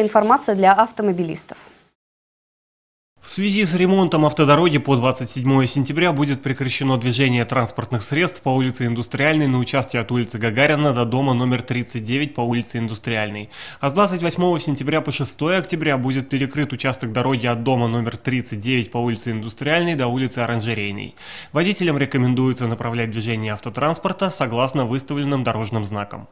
Информация для автомобилистов. В связи с ремонтом автодороги по 27 сентября будет прекращено движение транспортных средств по улице Индустриальной на участке от улицы Гагарина до дома номер 39 по улице Индустриальной. А с 28 сентября по 6 октября будет перекрыт участок дороги от дома номер 39 по улице Индустриальной до улицы Оранжерейной. Водителям рекомендуется направлять движение автотранспорта согласно выставленным дорожным знакам.